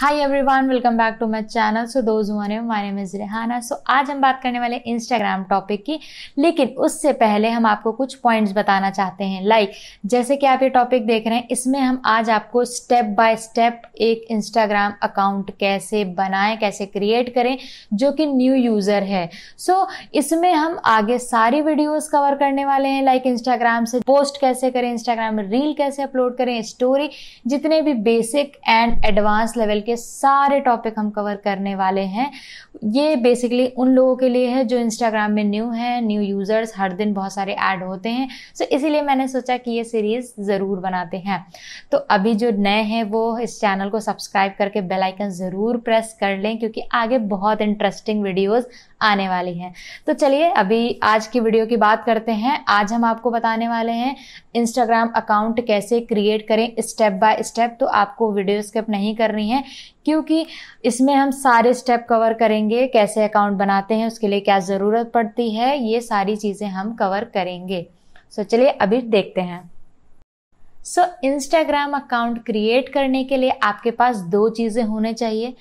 Hi everyone, welcome back to my channel. So those who are new, my name is आज हम बात करने वाले इंस्टाग्राम टॉपिक की लेकिन उससे पहले हम आपको कुछ पॉइंट्स बताना चाहते हैं लाइक like, जैसे कि आप ये टॉपिक देख रहे हैं इसमें हम आज आपको स्टेप बाय स्टेप एक इंस्टाग्राम अकाउंट कैसे बनाएं कैसे क्रिएट करें जो कि न्यू यूज़र है सो so, इसमें हम आगे सारी वीडियोज़ कवर करने वाले हैं लाइक like Instagram से पोस्ट कैसे करें इंस्टाग्राम में रील कैसे अपलोड करें स्टोरी जितने भी बेसिक एंड एडवांस लेवल के सारे टॉपिक हम कवर करने वाले हैं ये बेसिकली उन लोगों के लिए है जो इंस्टाग्राम में न्यू हैं न्यू यूज़र्स हर दिन बहुत सारे ऐड होते हैं सो so, इसीलिए मैंने सोचा कि ये सीरीज़ ज़रूर बनाते हैं तो अभी जो नए हैं वो इस चैनल को सब्सक्राइब करके बेलाइकन ज़रूर प्रेस कर लें क्योंकि आगे बहुत इंटरेस्टिंग वीडियोज़ आने वाली हैं तो चलिए अभी आज की वीडियो की बात करते हैं आज हम आपको बताने वाले हैं इंस्टाग्राम अकाउंट कैसे क्रिएट करें स्टेप बाय स्टेप तो आपको वीडियो स्किप नहीं करनी है क्योंकि इसमें हम सारे स्टेप कवर करेंगे कैसे अकाउंट बनाते हैं उसके लिए क्या ज़रूरत पड़ती है ये सारी चीज़ें हम कवर करेंगे सो चलिए अभी देखते हैं सो इंस्टाग्राम अकाउंट क्रिएट करने के लिए आपके पास दो चीज़ें होने चाहिए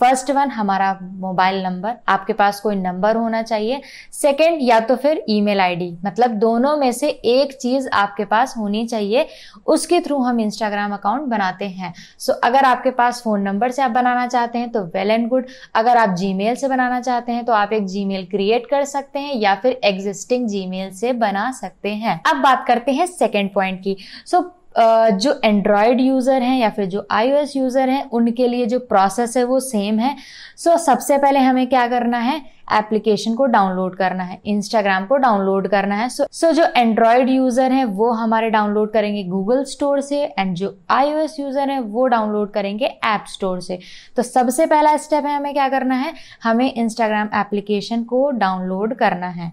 फर्स्ट वन हमारा मोबाइल नंबर आपके पास कोई नंबर होना चाहिए सेकंड या तो फिर ईमेल आईडी मतलब दोनों में से एक चीज़ आपके पास होनी चाहिए उसके थ्रू हम इंस्टाग्राम अकाउंट बनाते हैं सो so, अगर आपके पास फ़ोन नंबर से आप बनाना चाहते हैं तो वेल एंड गुड अगर आप जी से बनाना चाहते हैं तो आप एक जी क्रिएट कर सकते हैं या फिर एग्जिस्टिंग जी से बना सकते हैं अब बात करते हैं सेकेंड पॉइंट की सो so, जो एंड्रॉयड यूज़र हैं या फिर जो आई यूज़र हैं उनके लिए जो प्रोसेस है वो सेम है सो so, सबसे पहले हमें क्या करना है एप्लीकेशन को डाउनलोड करना है इंस्टाग्राम को डाउनलोड करना है सो so, so जो एंड्रॉयड यूज़र हैं वो हमारे डाउनलोड करेंगे गूगल स्टोर से एंड जो आई यूज़र हैं वो डाउनलोड करेंगे ऐप स्टोर से तो सबसे पहला स्टेप है हमें क्या करना है हमें इंस्टाग्राम एप्लीकेशन को डाउनलोड करना है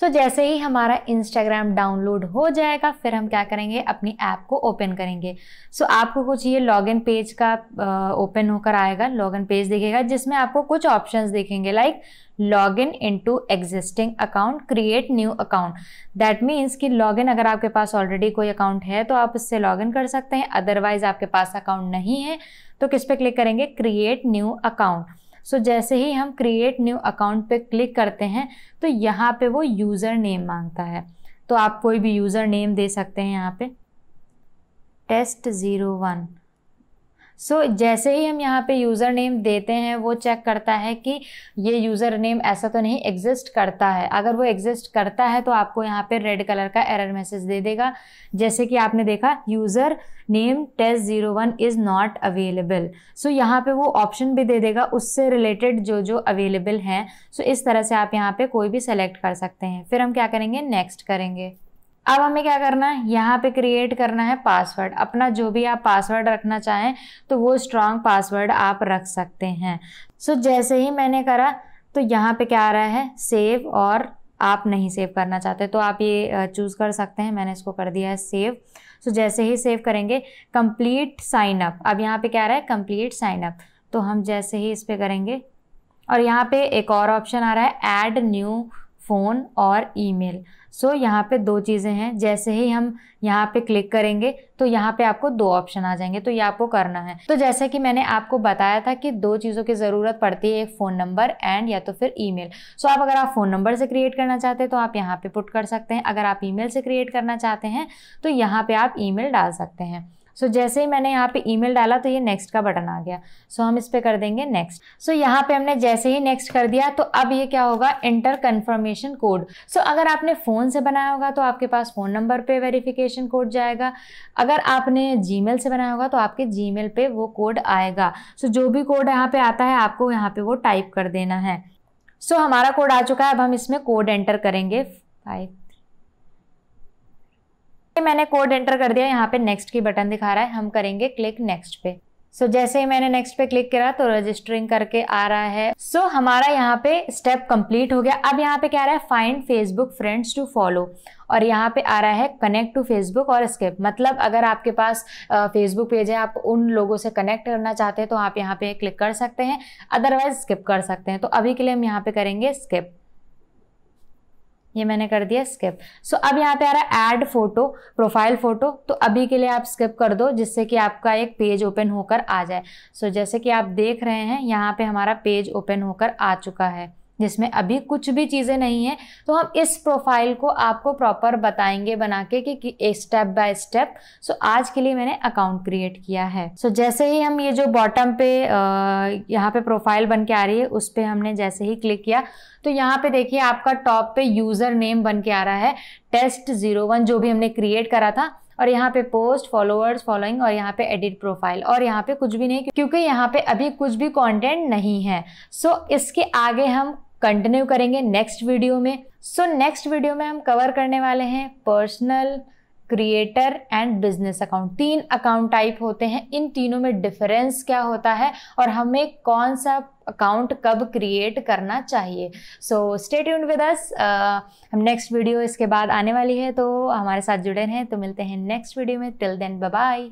सो so, जैसे ही हमारा इंस्टाग्राम डाउनलोड हो जाएगा फिर हम क्या करेंगे अपनी ऐप को ओपन करेंगे सो so, आपको कुछ ये लॉगिन पेज का ओपन होकर आएगा लॉगिन पेज दिखेगा जिसमें आपको कुछ ऑप्शंस देखेंगे like log in in to existing account create new account that means कि लॉग इन अगर आपके पास ऑलरेडी कोई अकाउंट है तो आप उससे लॉग इन कर सकते हैं अदरवाइज आपके पास अकाउंट नहीं है तो किस पे क्लिक करेंगे क्रिएट न्यू अकाउंट सो जैसे ही हम क्रिएट न्यू अकाउंट पे क्लिक करते हैं तो यहाँ पे वो यूज़र नेम मांगता है तो आप कोई भी यूज़र नेम दे सकते हैं यहाँ पे test zero one so so, जैसे ही हम यहाँ पे यूज़र नेम देते हैं वो चेक करता है कि ये यूज़र नेम ऐसा तो नहीं एग्जिस्ट करता है अगर वो एग्जिस्ट करता है तो आपको यहाँ पे रेड कलर का एरर मैसेज दे देगा जैसे कि आपने देखा user name test zero one is not available so यहाँ पे वो ऑप्शन भी दे देगा उससे रिलेटेड जो जो अवेलेबल हैं सो so, इस तरह से आप यहाँ पर कोई भी सेलेक्ट कर सकते हैं फिर हम क्या करेंगे नेक्स्ट करेंगे अब हमें क्या करना है यहाँ पे क्रिएट करना है पासवर्ड अपना जो भी आप पासवर्ड रखना चाहें तो वो स्ट्रांग पासवर्ड आप रख सकते हैं सो so, जैसे ही मैंने करा तो यहाँ पे क्या आ रहा है सेव और आप नहीं सेव करना चाहते तो आप ये चूज़ कर सकते हैं मैंने इसको कर दिया है सेव सो so, जैसे ही सेव करेंगे कंप्लीट साइन अप अब यहाँ पे क्या आ रहा है कंप्लीट साइन अप तो हम जैसे ही इस पर करेंगे और यहाँ पे एक और ऑप्शन आ रहा है ऐड न्यू फ़ोन और ईमेल सो so, यहाँ पे दो चीज़ें हैं जैसे ही हम यहाँ पे क्लिक करेंगे तो यहाँ पे आपको दो ऑप्शन आ जाएंगे तो ये आपको करना है तो जैसा कि मैंने आपको बताया था कि दो चीज़ों की ज़रूरत पड़ती है एक फ़ोन नंबर एंड या तो फिर ईमेल सो so, आप अगर आप फ़ोन नंबर से क्रिएट करना चाहते हैं तो आप यहाँ पर पुट कर सकते हैं अगर आप ई से क्रिएट करना चाहते हैं तो यहाँ पर आप ई डाल सकते हैं सो so, जैसे ही मैंने यहाँ पे ईमेल डाला तो ये नेक्स्ट का बटन आ गया सो so, हम इस पर कर देंगे नेक्स्ट सो so, यहाँ पे हमने जैसे ही नेक्स्ट कर दिया तो अब ये क्या होगा इंटर कन्फर्मेशन कोड सो अगर आपने फ़ोन से बनाया होगा तो आपके पास फ़ोन नंबर पर वेरीफिकेशन कोड जाएगा अगर आपने जी से बनाया होगा तो आपके जी मेल वो कोड आएगा सो so, जो भी कोड यहाँ पर आता है आपको यहाँ पर वो टाइप कर देना है सो so, हमारा कोड आ चुका है अब हम इसमें कोड एंटर करेंगे फाइव मैंने कोड एंटर कर दिया यहाँ पे नेक्स्ट की बटन दिखा रहा है हम करेंगे क्लिक नेक्स्ट पे सो so, जैसे ही मैंने नेक्स्ट पे क्लिक करा तो रजिस्टरिंग करके आ रहा है सो so, हमारा यहाँ पे स्टेप कंप्लीट हो गया अब यहाँ पे क्या रहा है find Facebook friends to follow और यहाँ पे आ रहा है कनेक्ट टू फेसबुक और स्किप मतलब अगर आपके पास फेसबुक पेज है आप उन लोगों से कनेक्ट करना चाहते हैं तो आप यहाँ पे क्लिक कर सकते हैं अदरवाइज स्किप कर सकते हैं तो अभी के लिए हम यहाँ पे करेंगे स्किप ये मैंने कर दिया स्किप सो so, अब यहाँ पे आ रहा है ऐड फोटो प्रोफाइल फोटो तो अभी के लिए आप स्किप कर दो जिससे कि आपका एक पेज ओपन होकर आ जाए सो so, जैसे कि आप देख रहे हैं यहाँ पे हमारा पेज ओपन होकर आ चुका है जिसमें अभी कुछ भी चीज़ें नहीं हैं तो हम इस प्रोफाइल को आपको प्रॉपर बताएंगे बना के कि स्टेप बाय स्टेप सो आज के लिए मैंने अकाउंट क्रिएट किया है सो so, जैसे ही हम ये जो बॉटम पे यहाँ पे प्रोफाइल बन के आ रही है उस पर हमने जैसे ही क्लिक किया तो यहाँ पे देखिए आपका टॉप पे यूज़र नेम बन के आ रहा है टेस्ट ज़ीरो वन जो भी हमने क्रिएट करा था और यहाँ पे पोस्ट फॉलोअर्स फॉलोइंग और यहाँ पे एडिट प्रोफाइल और यहाँ पे कुछ भी नहीं क्योंकि यहाँ पे अभी कुछ भी कंटेंट नहीं है सो so, इसके आगे हम कंटिन्यू करेंगे नेक्स्ट वीडियो में सो नेक्स्ट वीडियो में हम कवर करने वाले हैं personal creator and business account तीन अकाउंट टाइप होते हैं इन तीनों में डिफरेंस क्या होता है और हमें कौन सा अकाउंट कब क्रिएट करना चाहिए so stay tuned with us हम नेक्स्ट वीडियो इसके बाद आने वाली है तो हमारे साथ जुड़े रहें तो मिलते हैं नेक्स्ट वीडियो में टिल देन बाय